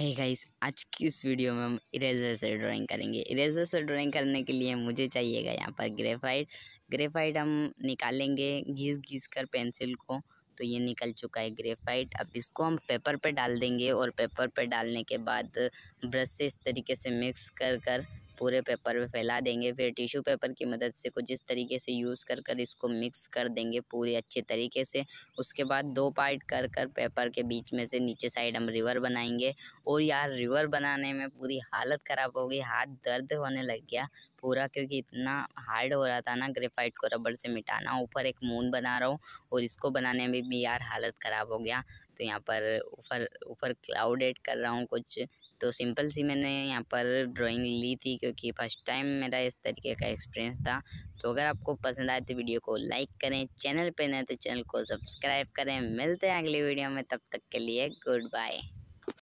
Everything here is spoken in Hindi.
है गाइस आज की इस वीडियो में हम इरेजर से ड्राइंग करेंगे इरेजर से ड्राइंग करने के लिए मुझे चाहिएगा यहाँ पर ग्रेफाइट ग्रेफाइट हम निकालेंगे घिस घिस कर पेंसिल को तो ये निकल चुका है ग्रेफाइट अब इसको हम पेपर पे डाल देंगे और पेपर पे डालने के बाद ब्रश से इस तरीके से मिक्स कर कर पूरे पेपर पे फैला देंगे फिर टिश्यू पेपर की मदद से कुछ इस तरीके से यूज़ कर कर इसको मिक्स कर देंगे पूरे अच्छे तरीके से उसके बाद दो पार्ट कर कर पेपर के बीच में से नीचे साइड हम रिवर बनाएंगे और यार रिवर बनाने में पूरी हालत ख़राब हो गई हाथ दर्द होने लग गया पूरा क्योंकि इतना हार्ड हो रहा था ना ग्रेफाइट को रबड़ से मिटाना ऊपर एक मून बना रहा हूँ और इसको बनाने में भी यार हालत ख़राब हो गया तो यहाँ पर ऊपर ऊपर क्लाउड एड कर रहा हूँ कुछ तो सिंपल सी मैंने यहाँ पर ड्राइंग ली थी क्योंकि फ़र्स्ट टाइम मेरा इस तरीके का एक्सपीरियंस था तो अगर आपको पसंद आए तो वीडियो को लाइक करें चैनल पर नए तो चैनल को सब्सक्राइब करें मिलते हैं अगली वीडियो में तब तक के लिए गुड बाय